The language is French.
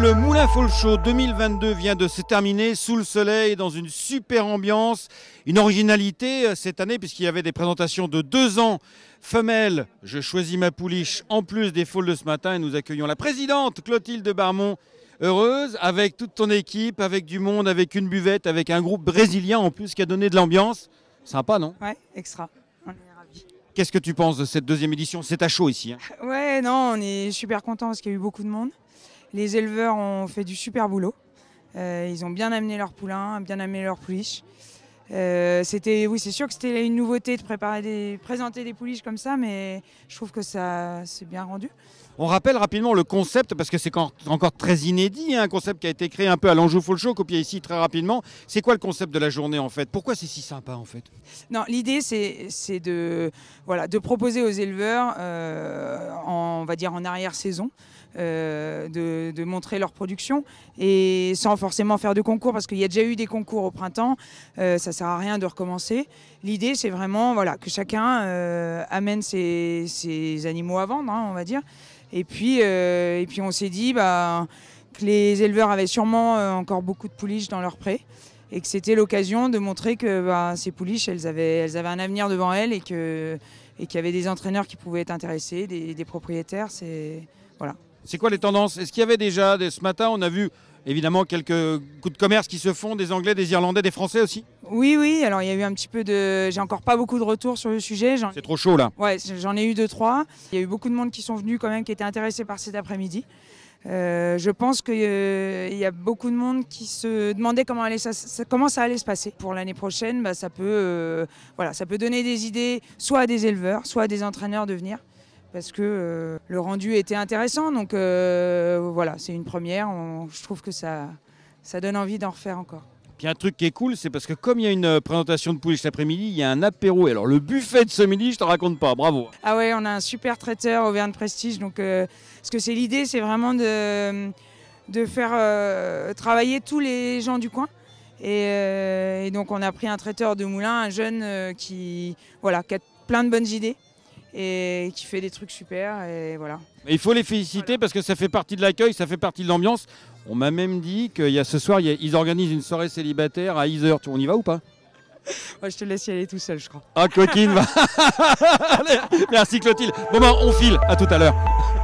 Le Moulin Fall Show 2022 vient de se terminer sous le soleil, dans une super ambiance, une originalité euh, cette année, puisqu'il y avait des présentations de deux ans femelles. Je choisis ma pouliche en plus des folles de ce matin et nous accueillons la présidente Clotilde Barmont. Heureuse, avec toute ton équipe, avec du monde, avec une buvette, avec un groupe brésilien en plus qui a donné de l'ambiance. Sympa, non Ouais, extra. On est Qu'est-ce que tu penses de cette deuxième édition C'est à chaud ici. Hein ouais, non, on est super content parce qu'il y a eu beaucoup de monde. Les éleveurs ont fait du super boulot. Euh, ils ont bien amené leurs poulains, bien amené leurs pouliches. Euh, c'était, oui, c'est sûr que c'était une nouveauté de préparer des, présenter des pouliches comme ça, mais je trouve que ça s'est bien rendu. On rappelle rapidement le concept, parce que c'est encore très inédit, hein, un concept qui a été créé un peu à l'Anjou show copié ici très rapidement. C'est quoi le concept de la journée en fait Pourquoi c'est si sympa en fait Non, l'idée c'est de, voilà, de proposer aux éleveurs euh, on va dire, en arrière-saison, euh, de, montrer leur production et sans forcément faire de concours parce qu'il y a déjà eu des concours au printemps, ça euh, ça sert à rien de recommencer. L'idée, c'est vraiment voilà, que chacun euh, amène ses, animaux à vendre, hein, on va dire. Et puis, et puis on s'est dit bah, que les éleveurs avaient sûrement encore beaucoup de pouliches dans leurs prés et que c'était l'occasion de montrer que bah, ces pouliches, elles avaient, elles avaient un avenir devant elles et que et qu'il y avait des entraîneurs qui pouvaient être intéressés, des, propriétaires. C'est voilà. C'est quoi les tendances Est-ce qu'il y avait déjà, ce matin, on a vu évidemment quelques coups de commerce qui se font des Anglais, des Irlandais, des Français aussi oui, oui. Alors, il y a eu un petit peu de. J'ai encore pas beaucoup de retours sur le sujet. C'est trop chaud, là. Ouais, j'en ai eu deux, trois. Il y a eu beaucoup de monde qui sont venus, quand même, qui étaient intéressés par cet après-midi. Euh, je pense qu'il euh, y a beaucoup de monde qui se demandait comment, allait ça, comment ça allait se passer. Pour l'année prochaine, bah, ça, peut, euh, voilà, ça peut donner des idées soit à des éleveurs, soit à des entraîneurs de venir. Parce que le rendu était intéressant, donc voilà, c'est une première. je trouve que ça, ça donne envie d'en refaire encore a un truc qui est cool, c'est parce que comme il y a une euh, présentation de poulet cet après-midi, il y a un apéro. Et alors le buffet de ce midi, je te raconte pas, bravo. Ah ouais, on a un super traiteur au Auvergne Prestige. Donc euh, ce que c'est l'idée, c'est vraiment de, faire euh, travailler tous les gens du coin. Et, donc on a pris un traiteur de moulin, un jeune qui, voilà, qui a plein de bonnes idées et qui fait des trucs super et voilà. il faut les féliciter parce que ça fait partie de l'accueil, ça fait partie de l'ambiance. On m'a même dit qu'il y a ce soir, ils organisent une soirée célibataire à Iser. On y va ou pas je te laisse y aller tout seul, je crois. Ah, coquine Merci Clotilde. Bon, ben, on file. À tout à l'heure.